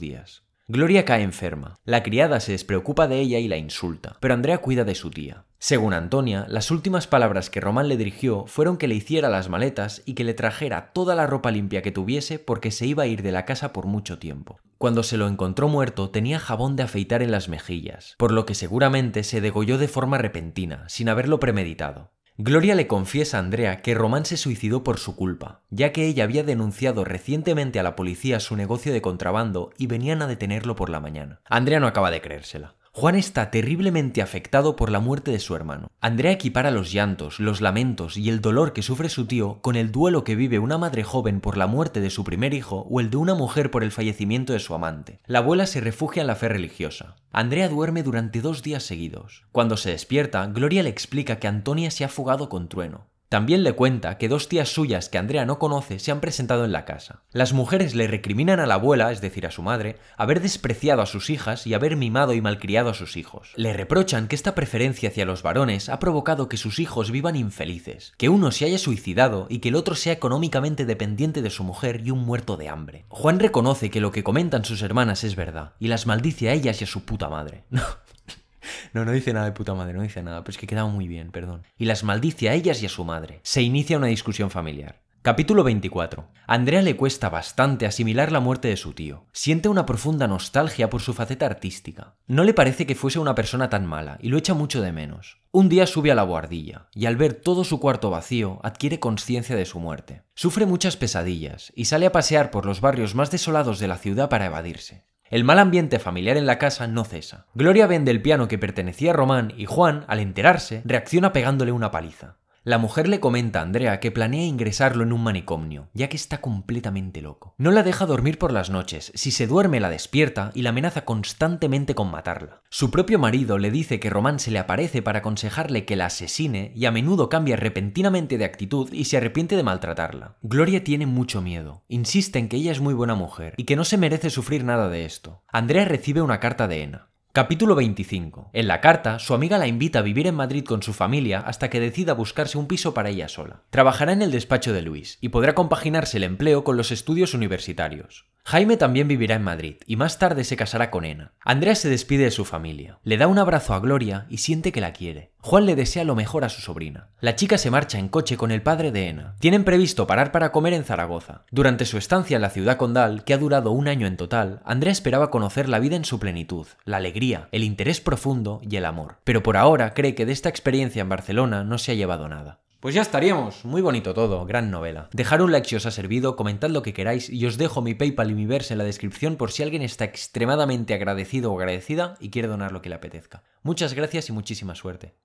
días. Gloria cae enferma. La criada se despreocupa de ella y la insulta, pero Andrea cuida de su tía. Según Antonia, las últimas palabras que Román le dirigió fueron que le hiciera las maletas y que le trajera toda la ropa limpia que tuviese porque se iba a ir de la casa por mucho tiempo. Cuando se lo encontró muerto tenía jabón de afeitar en las mejillas, por lo que seguramente se degolló de forma repentina, sin haberlo premeditado. Gloria le confiesa a Andrea que Román se suicidó por su culpa, ya que ella había denunciado recientemente a la policía su negocio de contrabando y venían a detenerlo por la mañana. Andrea no acaba de creérsela. Juan está terriblemente afectado por la muerte de su hermano. Andrea equipara los llantos, los lamentos y el dolor que sufre su tío con el duelo que vive una madre joven por la muerte de su primer hijo o el de una mujer por el fallecimiento de su amante. La abuela se refugia en la fe religiosa. Andrea duerme durante dos días seguidos. Cuando se despierta, Gloria le explica que Antonia se ha fugado con Trueno. También le cuenta que dos tías suyas que Andrea no conoce se han presentado en la casa. Las mujeres le recriminan a la abuela, es decir, a su madre, haber despreciado a sus hijas y haber mimado y malcriado a sus hijos. Le reprochan que esta preferencia hacia los varones ha provocado que sus hijos vivan infelices, que uno se haya suicidado y que el otro sea económicamente dependiente de su mujer y un muerto de hambre. Juan reconoce que lo que comentan sus hermanas es verdad y las maldice a ellas y a su puta madre. No, no dice nada de puta madre, no dice nada, pero es que quedaba muy bien, perdón. Y las maldice a ellas y a su madre. Se inicia una discusión familiar. Capítulo 24. Andrea le cuesta bastante asimilar la muerte de su tío. Siente una profunda nostalgia por su faceta artística. No le parece que fuese una persona tan mala y lo echa mucho de menos. Un día sube a la guardilla y al ver todo su cuarto vacío adquiere conciencia de su muerte. Sufre muchas pesadillas y sale a pasear por los barrios más desolados de la ciudad para evadirse. El mal ambiente familiar en la casa no cesa. Gloria vende el piano que pertenecía a Román y Juan, al enterarse, reacciona pegándole una paliza. La mujer le comenta a Andrea que planea ingresarlo en un manicomio, ya que está completamente loco. No la deja dormir por las noches, si se duerme la despierta y la amenaza constantemente con matarla. Su propio marido le dice que Román se le aparece para aconsejarle que la asesine y a menudo cambia repentinamente de actitud y se arrepiente de maltratarla. Gloria tiene mucho miedo, insiste en que ella es muy buena mujer y que no se merece sufrir nada de esto. Andrea recibe una carta de Ena. Capítulo 25. En la carta, su amiga la invita a vivir en Madrid con su familia hasta que decida buscarse un piso para ella sola. Trabajará en el despacho de Luis y podrá compaginarse el empleo con los estudios universitarios. Jaime también vivirá en Madrid y más tarde se casará con Ena. Andrea se despide de su familia, le da un abrazo a Gloria y siente que la quiere. Juan le desea lo mejor a su sobrina. La chica se marcha en coche con el padre de Ena. Tienen previsto parar para comer en Zaragoza. Durante su estancia en la ciudad condal, que ha durado un año en total, Andrea esperaba conocer la vida en su plenitud, la alegría, el interés profundo y el amor. Pero por ahora cree que de esta experiencia en Barcelona no se ha llevado nada. Pues ya estaríamos. Muy bonito todo, gran novela. Dejar un like si os ha servido, comentad lo que queráis y os dejo mi PayPal y mi verse en la descripción por si alguien está extremadamente agradecido o agradecida y quiere donar lo que le apetezca. Muchas gracias y muchísima suerte.